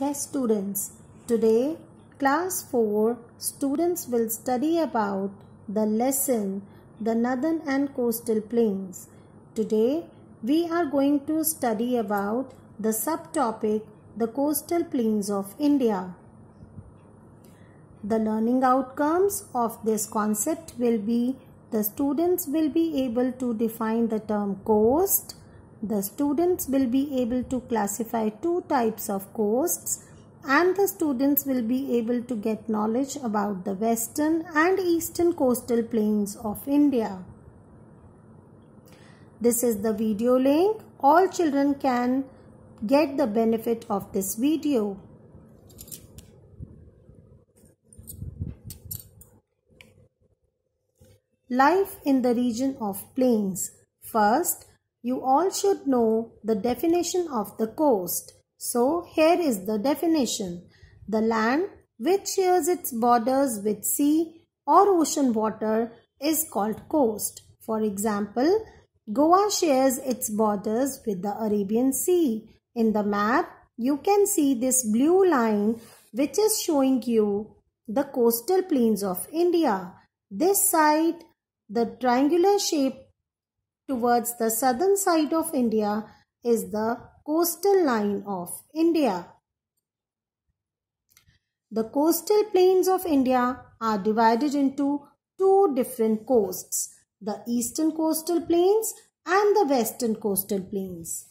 Yes students, today class 4 students will study about the lesson the northern and coastal plains. Today we are going to study about the subtopic the coastal plains of India. The learning outcomes of this concept will be the students will be able to define the term coast, the students will be able to classify two types of coasts and the students will be able to get knowledge about the western and eastern coastal plains of India. This is the video link. All children can get the benefit of this video. Life in the region of plains. First, you all should know the definition of the coast. So here is the definition. The land which shares its borders with sea or ocean water is called coast. For example, Goa shares its borders with the Arabian Sea. In the map, you can see this blue line which is showing you the coastal plains of India. This side, the triangular shape towards the southern side of India is the coastal line of India. The coastal plains of India are divided into two different coasts, the eastern coastal plains and the western coastal plains.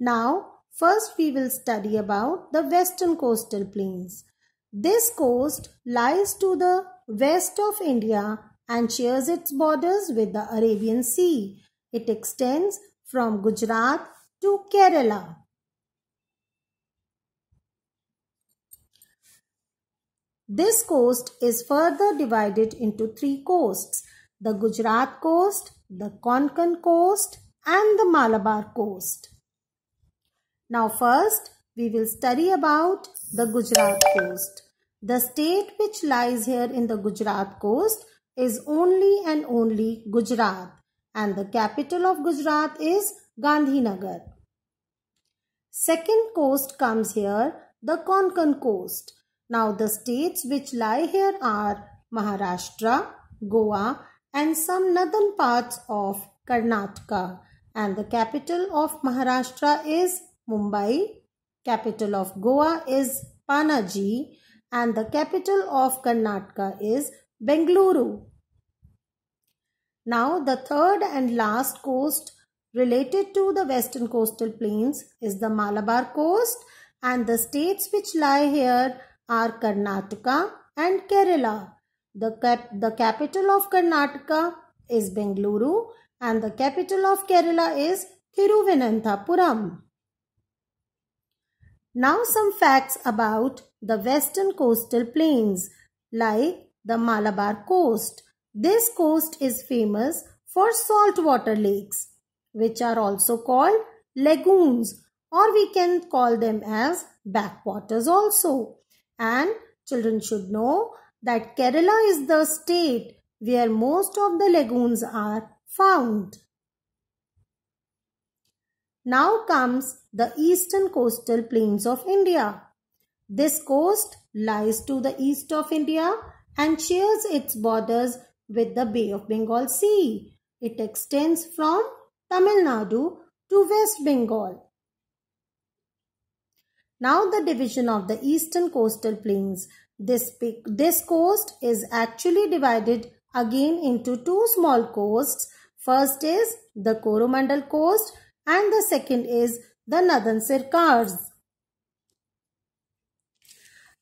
Now, first we will study about the western coastal plains. This coast lies to the west of India and shares its borders with the Arabian Sea. It extends from Gujarat to Kerala. This coast is further divided into three coasts, the Gujarat coast, the Konkan coast and the Malabar coast. Now first, we will study about the Gujarat coast. The state which lies here in the Gujarat coast is only and only Gujarat and the capital of Gujarat is Gandhinagar. Second coast comes here, the Konkan coast. Now the states which lie here are Maharashtra, Goa and some northern parts of Karnataka and the capital of Maharashtra is Mumbai. Capital of Goa is Panaji and the capital of Karnataka is Bengaluru. Now, the third and last coast related to the western coastal plains is the Malabar coast, and the states which lie here are Karnataka and Kerala. The, cap- the capital of Karnataka is Bengaluru, and the capital of Kerala is Thiruvananthapuram. Now, some facts about the western coastal plains like the Malabar coast. This coast is famous for saltwater lakes, which are also called lagoons or we can call them as backwaters also. And children should know that Kerala is the state where most of the lagoons are found. Now comes the eastern coastal plains of India. This coast lies to the east of India and shares its borders with the Bay of Bengal Sea. It extends from Tamil Nadu to West Bengal. Now the division of the eastern coastal plains. This, this coast is actually divided again into two small coasts. First is the Coromandel coast and the second is the Northern Sirkars.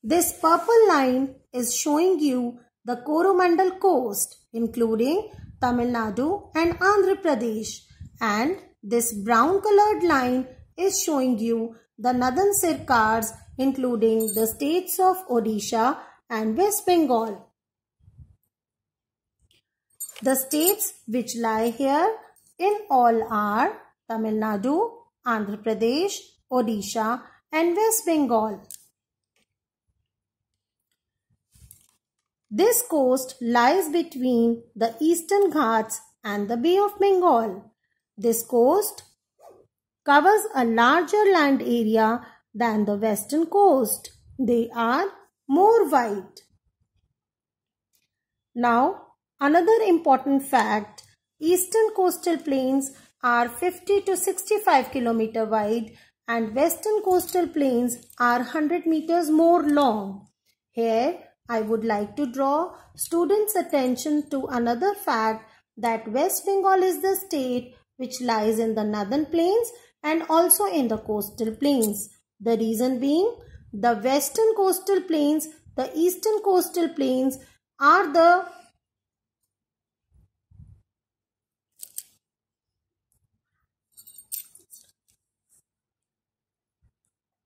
This purple line is showing you the Coromandel coast including Tamil Nadu and Andhra Pradesh and this brown colored line is showing you the northern Sircars including the states of Odisha and West Bengal. The states which lie here in all are Tamil Nadu, Andhra Pradesh, Odisha and West Bengal. This coast lies between the Eastern Ghats and the Bay of Bengal. This coast covers a larger land area than the western coast. They are more wide. Now, another important fact, eastern coastal plains are 50 to 65 km wide and western coastal plains are 100 meters more long. Here, I would like to draw students' attention to another fact that West Bengal is the state which lies in the northern plains and also in the coastal plains. The reason being, the western coastal plains, the eastern coastal plains are the